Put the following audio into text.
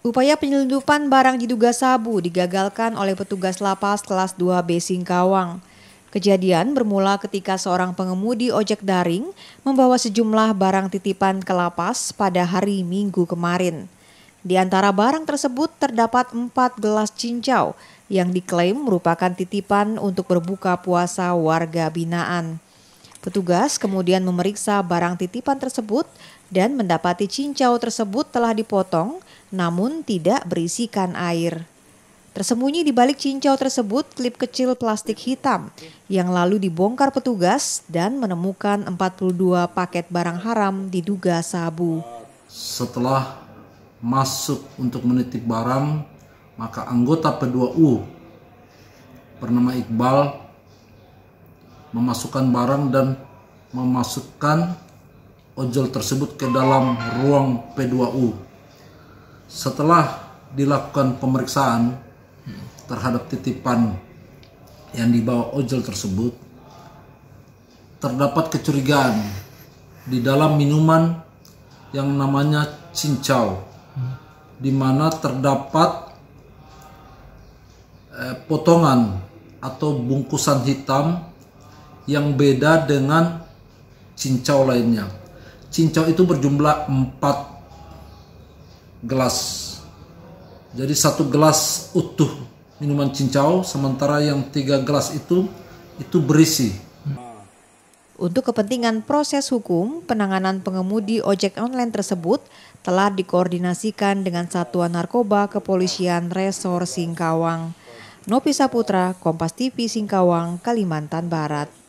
Upaya penyelundupan barang diduga sabu digagalkan oleh petugas lapas kelas 2B Singkawang. Kejadian bermula ketika seorang pengemudi ojek daring membawa sejumlah barang titipan ke lapas pada hari Minggu kemarin. Di antara barang tersebut terdapat empat gelas cincau yang diklaim merupakan titipan untuk berbuka puasa warga binaan. Petugas kemudian memeriksa barang titipan tersebut dan mendapati cincau tersebut telah dipotong namun tidak berisikan air. Tersembunyi di balik cincau tersebut klip kecil plastik hitam yang lalu dibongkar petugas dan menemukan 42 paket barang haram diduga sabu. Setelah masuk untuk menitip barang, maka anggota p 2 U bernama Iqbal memasukkan barang dan memasukkan ojol tersebut ke dalam ruang P2U. Setelah dilakukan pemeriksaan terhadap titipan yang dibawa ojol tersebut, terdapat kecurigaan di dalam minuman yang namanya cincau, di mana terdapat eh, potongan atau bungkusan hitam yang beda dengan cincau lainnya. Cincau itu berjumlah 4 gelas. Jadi satu gelas utuh minuman cincau, sementara yang tiga gelas itu itu berisi. Untuk kepentingan proses hukum, penanganan pengemudi ojek online tersebut telah dikoordinasikan dengan Satuan Narkoba Kepolisian Resor Singkawang. Nopi Saputra, Kompas TV Singkawang, Kalimantan Barat.